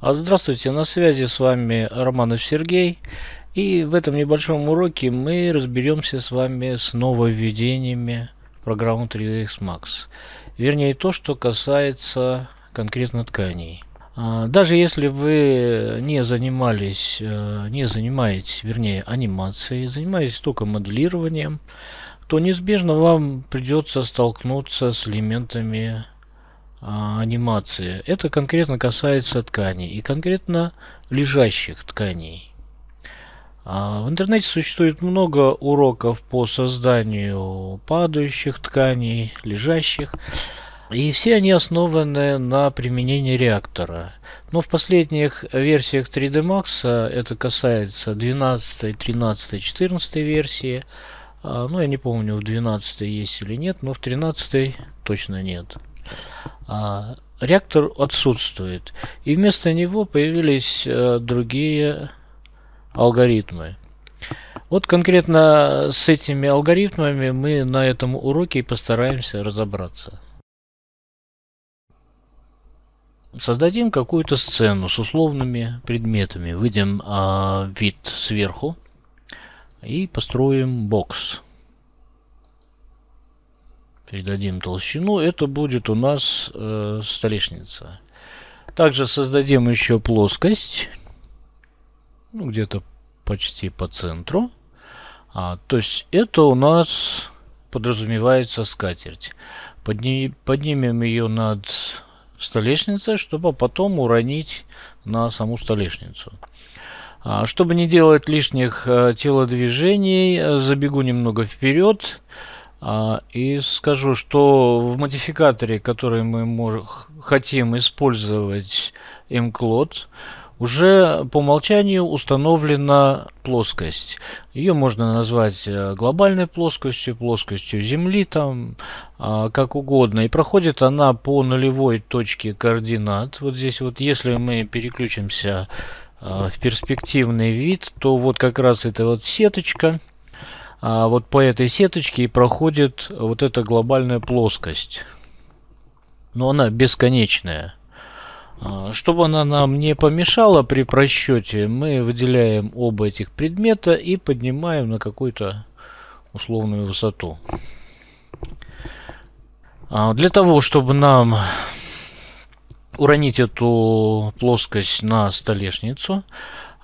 А здравствуйте, на связи с вами Романов Сергей. И в этом небольшом уроке мы разберемся с вами с нововведениями программу 3ds Max. Вернее, то, что касается конкретно тканей. А, даже если вы не занимались, э, не занимаетесь, вернее, анимацией, занимаетесь только моделированием, то неизбежно вам придется столкнуться с элементами а, анимации. Это конкретно касается тканей и конкретно лежащих тканей. А, в интернете существует много уроков по созданию падающих тканей, лежащих. И все они основаны на применении реактора. Но в последних версиях 3D Max, это касается 12, 13, 14 версии, а, ну, я не помню, в 12 есть или нет, но в 13 точно нет. А, реактор отсутствует. И вместо него появились э, другие алгоритмы. Вот конкретно с этими алгоритмами мы на этом уроке и постараемся разобраться. Создадим какую-то сцену с условными предметами. Выйдем а, вид сверху и построим бокс. Передадим толщину. Это будет у нас э, столешница. Также создадим еще плоскость. Ну, где-то почти по центру. А, то есть это у нас подразумевается скатерть. Подни поднимем ее над столешницей, чтобы потом уронить на саму столешницу. А, чтобы не делать лишних э, телодвижений, э, забегу немного вперед а, и скажу, что в модификаторе, который мы хотим использовать mCloud, уже по умолчанию установлена плоскость. Ее можно назвать э, глобальной плоскостью, плоскостью Земли, там, а, как угодно. И проходит она по нулевой точке координат. Вот здесь вот, если мы переключимся Э, в перспективный вид, то вот как раз эта вот сеточка, а, вот по этой сеточке и проходит вот эта глобальная плоскость. Но она бесконечная. А, чтобы она нам не помешала при просчете, мы выделяем оба этих предмета и поднимаем на какую-то условную высоту. А, для того, чтобы нам уронить эту плоскость на столешницу.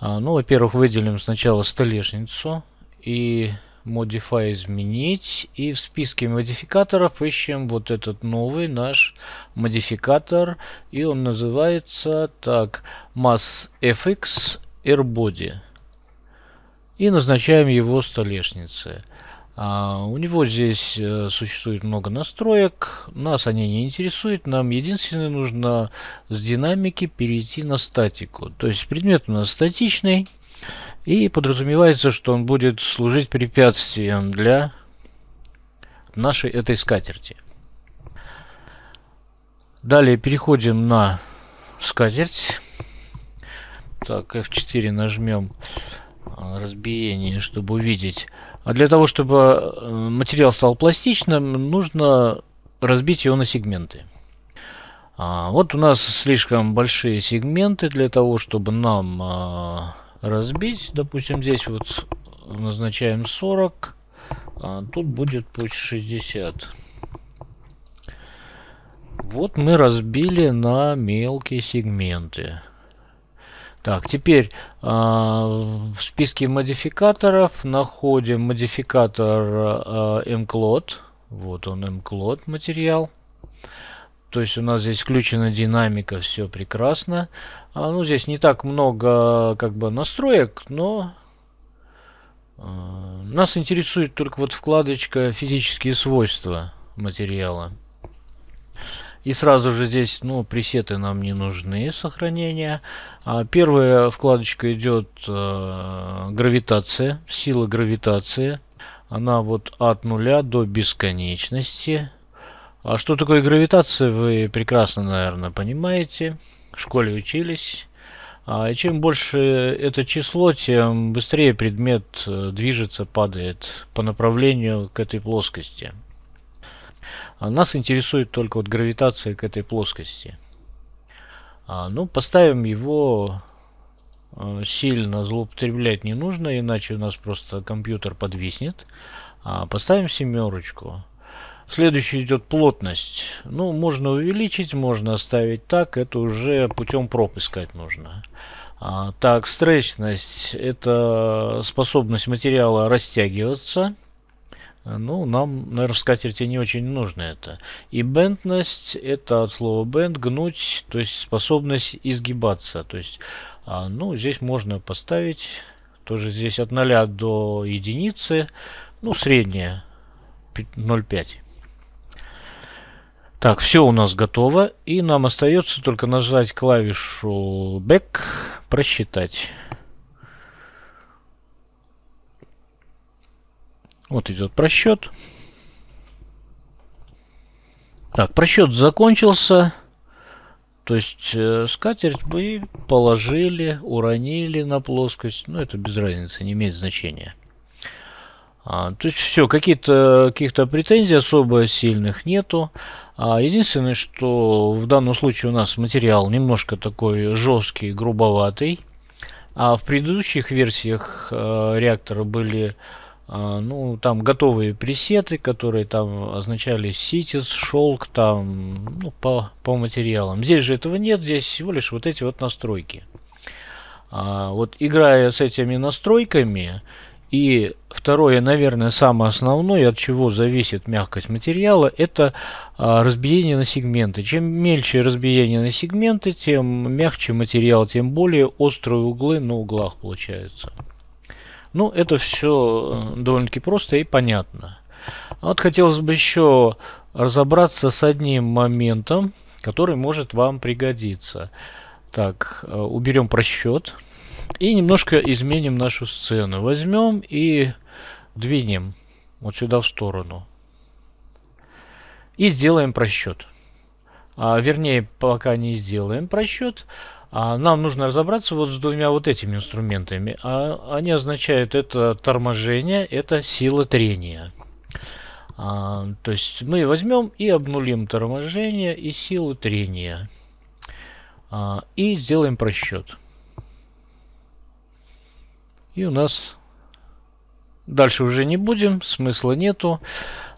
А, ну, во-первых, выделим сначала столешницу и Modify изменить. И в списке модификаторов ищем вот этот новый наш модификатор. И он называется так MassFX AirBody. И назначаем его столешнице. А, у него здесь э, существует много настроек, нас они не интересуют, нам единственное нужно с динамики перейти на статику. То есть предмет у нас статичный, и подразумевается, что он будет служить препятствием для нашей этой скатерти. Далее переходим на скатерть. Так, F4 нажмем разбиение, чтобы увидеть. А для того, чтобы э, материал стал пластичным, нужно разбить его на сегменты. А, вот у нас слишком большие сегменты для того, чтобы нам а, разбить. Допустим, здесь вот назначаем 40, а тут будет пусть 60. Вот мы разбили на мелкие сегменты. Так, теперь э, в списке модификаторов находим модификатор э, а, mcload. Вот он mcload материал. То есть у нас здесь включена динамика, все прекрасно. А, ну, здесь не так много как бы настроек, но э, нас интересует только вот вкладочка физические свойства материала. И сразу же здесь, ну, пресеты нам не нужны, сохранения. А первая вкладочка идет э, гравитация, сила гравитации. Она вот от нуля до бесконечности. А что такое гравитация, вы прекрасно, наверное, понимаете. В школе учились. И а чем больше это число, тем быстрее предмет э, движется, падает по направлению к этой плоскости. А нас интересует только вот гравитация к этой плоскости. А, ну, поставим его а, сильно злоупотреблять не нужно, иначе у нас просто компьютер подвиснет. поставим семерочку. Следующий идет плотность. Ну, можно увеличить, можно оставить так. Это уже путем проб искать нужно. А, так, стречность – это способность материала растягиваться – Э, ну, нам, наверное, в скатерти не очень нужно это. И бентность, это от слова бент, гнуть, то есть способность изгибаться. То есть, а, ну, здесь можно поставить, тоже здесь от 0 до единицы, ну, средняя, 0,5. Так, все у нас готово, и нам остается только нажать клавишу Back, просчитать. Вот идет просчет. Так, просчет закончился. То есть э, скатерть мы положили, уронили на плоскость. Ну, это без разницы, не имеет значения. А, то есть все, каких-то каких претензий особо сильных нету. А, единственное, что в данном случае у нас материал немножко такой жесткий, грубоватый. А в предыдущих версиях э, реактора были а, ну, там готовые пресеты, которые там означали ситис, шелк, там, ну, по, по материалам. Здесь же этого нет, здесь всего лишь вот эти вот настройки. А, вот играя с этими настройками, и второе, наверное, самое основное, от чего зависит мягкость материала, это а, разбиение на сегменты. Чем мельче разбиение на сегменты, тем мягче материал, тем более острые углы на углах получаются. Ну, это все э, довольно-таки просто и понятно. А вот хотелось бы еще разобраться с одним моментом, который может вам пригодиться. Так, э, уберем просчет и немножко изменим нашу сцену. Возьмем и двинем вот сюда в сторону. И сделаем просчет. А, вернее, пока не сделаем просчет, а нам нужно разобраться вот с двумя вот этими инструментами. А они означают это торможение, это сила трения. А, то есть мы возьмем и обнулим торможение и силу трения. А, и сделаем просчет. И у нас дальше уже не будем, смысла нету.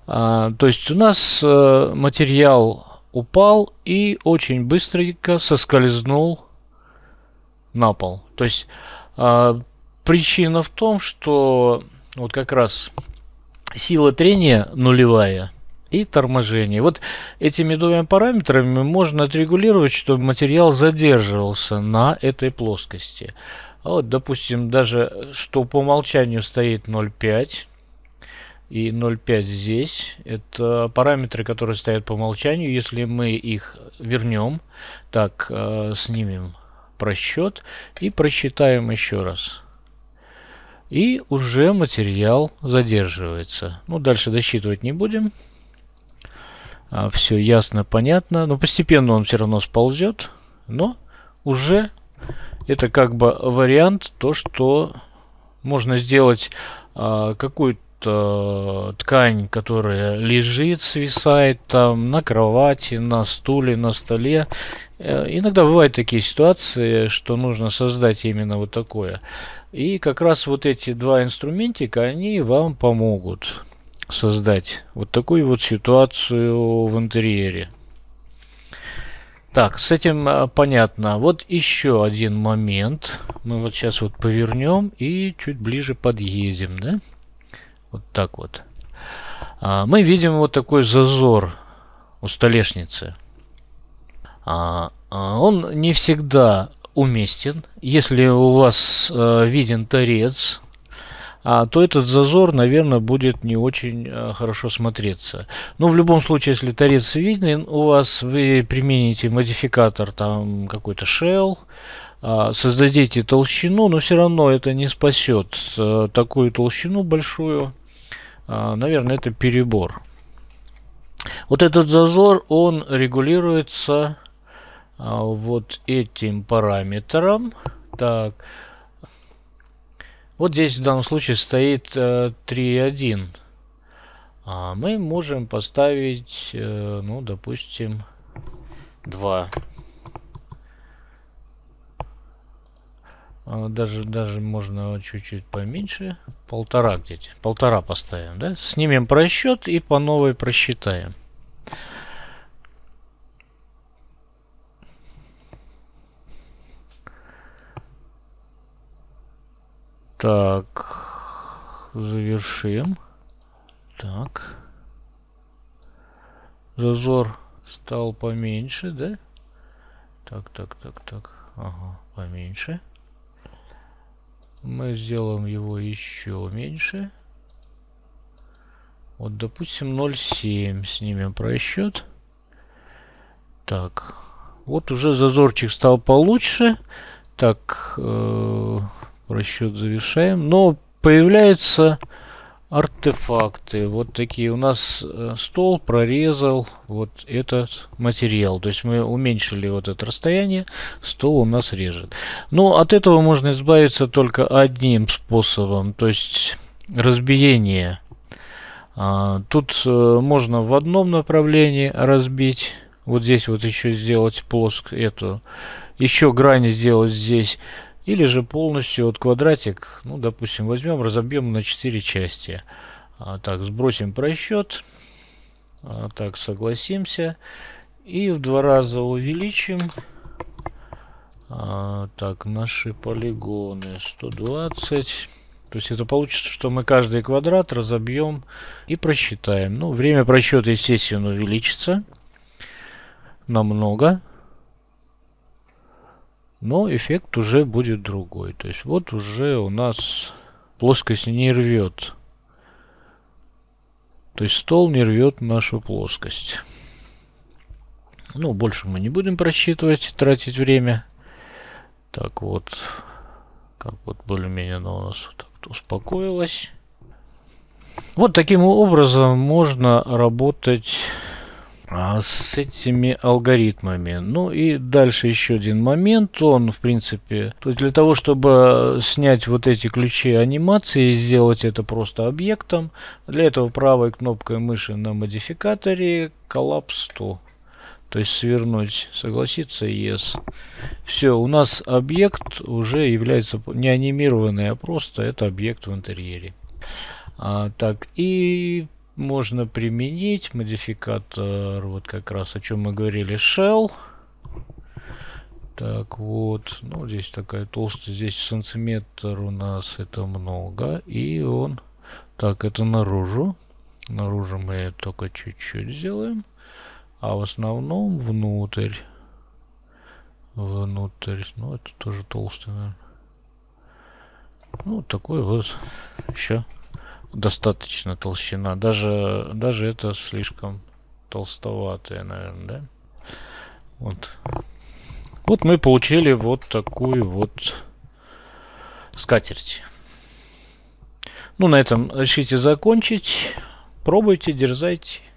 А, то есть у нас э, материал упал и очень быстренько соскользнул на пол. То есть э, причина в том, что вот как раз сила трения нулевая и торможение. Вот этими двумя параметрами можно отрегулировать, чтобы материал задерживался на этой плоскости. А вот, допустим, даже что по умолчанию стоит 0,5 и 0,5 здесь. Это параметры, которые стоят по умолчанию. Если мы их вернем, так, э, снимем просчет и просчитаем еще раз. И уже материал задерживается. Ну, дальше досчитывать не будем. А, все ясно, понятно. Но постепенно он все равно сползет. Но уже это как бы вариант, то, что можно сделать а, какую-то э, ткань, которая лежит, свисает там на кровати, на стуле, на столе. Э, иногда бывают такие ситуации, что нужно создать именно вот такое. И как раз вот эти два инструментика, они вам помогут создать вот такую вот ситуацию в интерьере. Так, с этим э, понятно. Вот еще один момент. Мы вот сейчас вот повернем и чуть ближе подъедем, да? Вот так вот. А, мы видим вот такой зазор у столешницы. А, а, он не всегда уместен. Если у вас э, виден торец, а, то этот зазор, наверное, будет не очень а, хорошо смотреться. Но ну, в любом случае, если торец виден у вас, вы примените модификатор, там какой-то shell, а, создадите толщину, но все равно это не спасет а, э, такую толщину большую. А, наверное, это перебор. Вот этот зазор, он регулируется а, вот этим параметром. Так, вот здесь в данном случае стоит 3.1. Э, а мы можем поставить, э, ну, допустим, 2. А, даже, даже можно чуть-чуть поменьше, полтора где-то, полтора поставим, да? Снимем просчет и по новой просчитаем. Так, завершим. Так. Зазор стал поменьше, да? Так, так, так, так. Ага, поменьше. Мы сделаем его еще меньше. Вот, допустим, 0,7 снимем просчет. Так, вот уже зазорчик стал получше. Так, э, расчет завершаем. Но появляется артефакты. Вот такие. У нас э, стол прорезал вот этот материал. То есть мы уменьшили вот это расстояние, стол у нас режет. Но ну, от этого можно избавиться только одним способом, то есть разбиение. А, тут э, можно в одном направлении разбить. Вот здесь вот еще сделать плоск эту. Еще грани сделать здесь или же полностью вот квадратик, ну, допустим, возьмем, разобьем на 4 части. А, так, сбросим просчет. А, так, согласимся. И в два раза увеличим. А, так, наши полигоны 120. То есть это получится, что мы каждый квадрат разобьем и просчитаем. Ну, время просчета, естественно, увеличится намного но эффект уже будет другой. То есть вот уже у нас плоскость не рвет. То есть стол не рвет нашу плоскость. Ну, больше мы не будем просчитывать, тратить время. Так вот, как вот более-менее она у нас вот так успокоилась. Вот таким образом можно работать а с этими алгоритмами. Ну и дальше еще один момент, он в принципе, то есть для того, чтобы снять вот эти ключи анимации и сделать это просто объектом, для этого правой кнопкой мыши на модификаторе коллапс 100. То есть свернуть, согласиться, yes. Все, у нас объект уже является не анимированный, а просто это объект в интерьере. А, так, и можно применить модификатор, вот как раз о чем мы говорили, shell. Так вот, ну здесь такая толстая, здесь сантиметр у нас это много, и он, так, это наружу, наружу мы только чуть-чуть сделаем, а в основном внутрь, внутрь, ну это тоже толстый, наверное. Ну, такой вот еще достаточно толщина. Даже, даже это слишком толстоватое наверное, да? Вот. Вот мы получили вот такую вот скатерть. Ну, на этом решите э, закончить. Пробуйте, дерзайте.